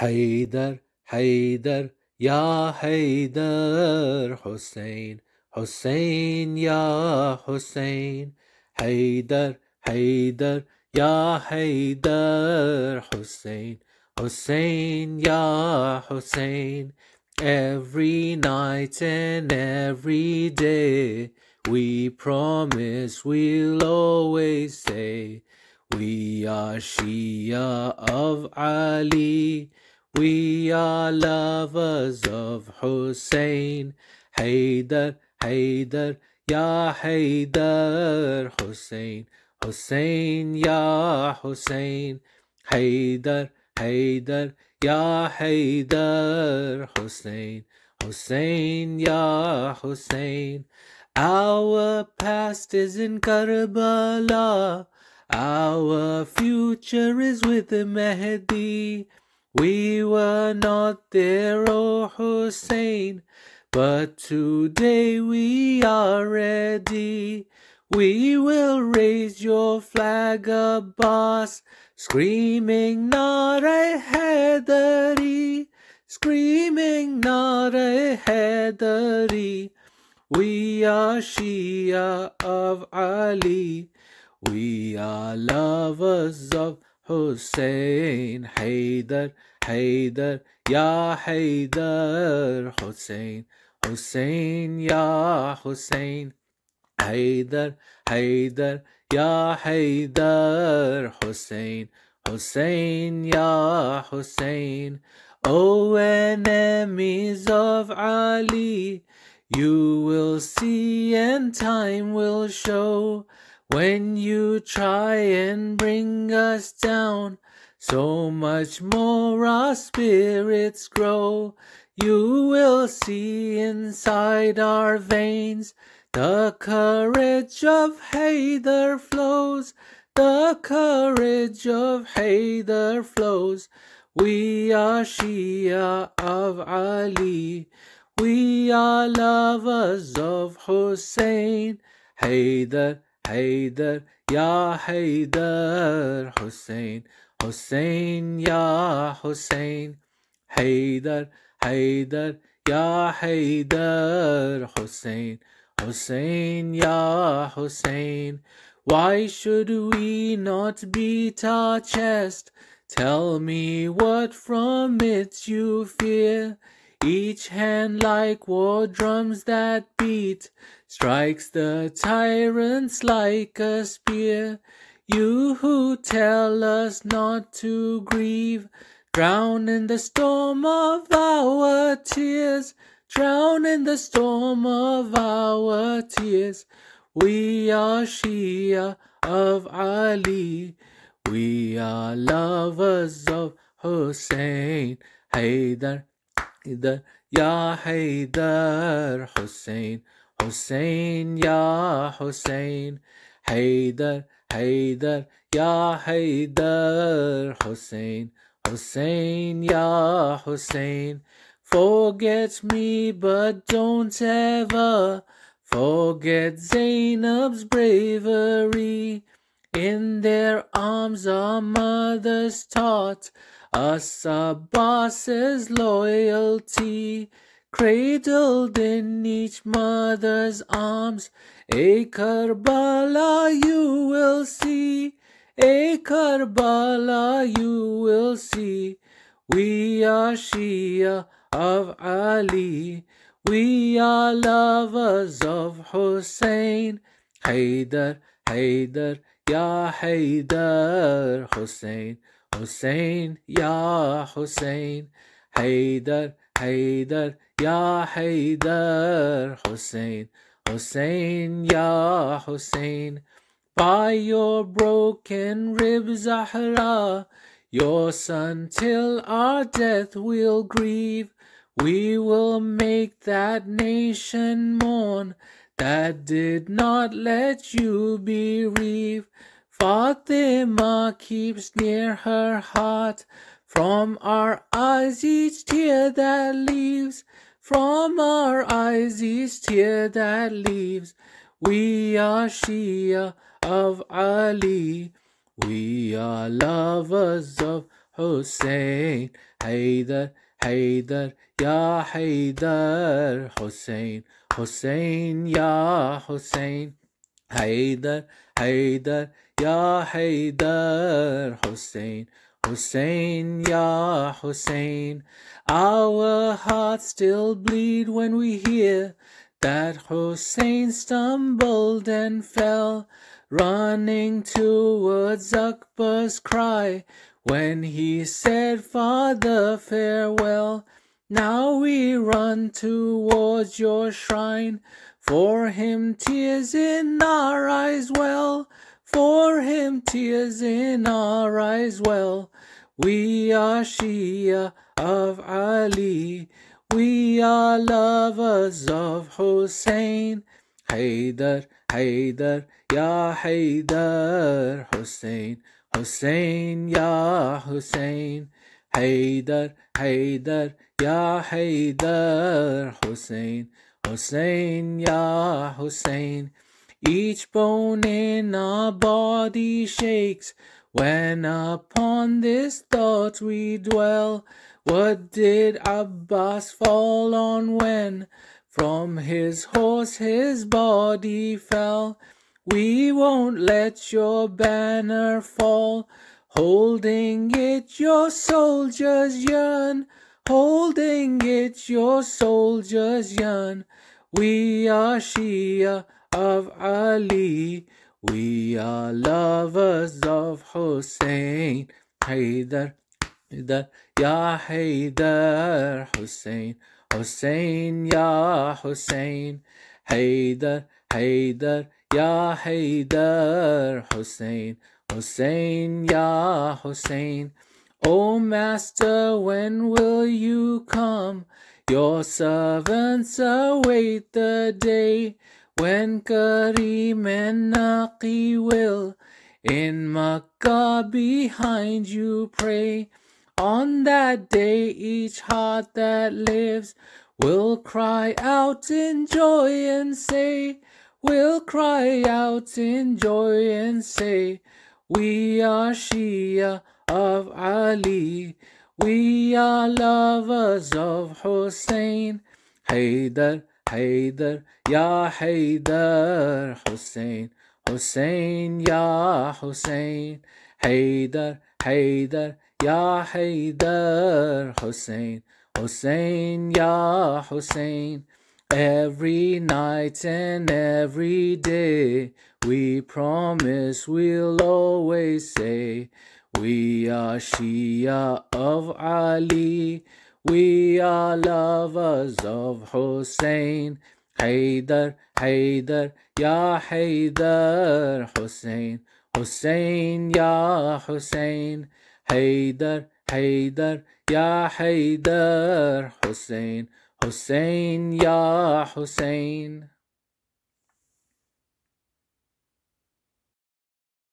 Haydar, Haydar, Ya Haydar, Hussein, Hussein, Ya Hussein, Haydar, Haydar, Ya Haydar, Hussein, Hussein, Ya Hussein. Every night and every day, we promise we'll always say, We are Shia of Ali. We are lovers of Hussein, Haydar, Haydar, Ya Haydar, Hussein, Hussein, Ya Hussein, Haydar, Haydar, Ya Haydar, Hussein, Hussein, Ya Hussein. Our past is in Karbala, our future is with the Mahdi. We were not there, O Hussein, but today we are ready. We will raise your flag, Abbas, screaming not a Haidari, screaming not a Haidari. We are Shia of Ali, we are lovers of Hussein, Haider, Haider, Ya Haider, Hussein, Hussein, Ya Hussein, Haider, Haider, Ya Haider, Hussein, Hussein, Ya Hussein. O enemies of Ali, you will see and time will show. When you try and bring us down, so much more our spirits grow. You will see inside our veins the courage of Hader flows. The courage of Hader flows. We are Shia of Ali. We are lovers of Hussein. Hader. حيدر يا حيدر Hussein, Hussein, يا Hussein. حيدر حيدر يا حيدر Hussein, Hussein, يا Hussein. Why should we not beat our chest? Tell me what from it you fear. Each hand like war drums that beat strikes the tyrants like a spear. You who tell us not to grieve, drown in the storm of our tears, drown in the storm of our tears. We are Shia of Ali, we are lovers of Hussein. Haydar, Haydar, Ya Haydar Hussein. Hussein ya Hussein Haydar Haydar ya Haydar Hussein Hussein ya Hussein Forget me but don't ever Forget Zainab's bravery. In their arms our mothers taught us our loyalty. Cradled in each mother's arms, a Karbala you will see, a Karbala you will see. We are Shia of Ali, we are lovers of Hussein. Haydar, Haydar, Ya Haydar, Hussein, Hussein, Ya Hussein. Haydar, حيدر يا حيدر Hussein, Hussein, Ya Hussein. By your broken rib, Zahra, your son till our death will grieve. We will make that nation mourn that did not let you bereave. Fatima keeps near her heart from our eyes each tear that leaves, from our eyes each tear that leaves, we are Shia of Ali, we are lovers of Hussein, Haydar, Haydar, Ya Haydar, Hussein, Hussein, Ya Hussein, Haydar, Haydar, Ya Haydar, Hussein. Hussein, Ya Hussein, our hearts still bleed when we hear that Hussein stumbled and fell, running towards Akbar's cry when he said, Father, farewell. Now we run towards your shrine, for him tears in our eyes well. For him tears in our eyes well. We are Shia of Ali. We are lovers of Hussein. Haydar, Haydar, Ya Haydar. Hussein, Hussein, Ya Hussein. Haydar, Haydar, Ya Haydar. Hussein, Hussein, Ya Hussein. Each bone in our body shakes when upon this thought we dwell. What did Abbas fall on when from his horse his body fell? We won't let your banner fall. Holding it, your soldiers yearn. Holding it, your soldiers yearn. We are Shia of Ali. We are lovers of Hussein. Haydar, Haydar, Ya Haydar, Hussein, Hussein, Ya Hussein. Haydar, Haydar, Ya Haydar, Hussein, Hussein, Ya Hussein. O Master, when will you come? Your servants await the day when Karim and Naqi will in Makkah behind you pray, on that day each heart that lives will cry out in joy and say, will cry out in joy and say, we are Shia of Ali, we are lovers of Hussein, Haydar, Haydar, Ya Haydar Hussein, Hussain, Ya Hussein, Haydar, Haydar, Ya Haydar Hussain, Hussein, Ya Hussein. Every night and every day, we promise we'll always say, We are Shia of Ali. We are lovers of Hussein. Haydar, Haydar, Ya Haydar, Hussein, Hussein, Ya Hussein. Haydar, Haydar, Ya Haydar, Hussein, Hussein, Ya Hussein.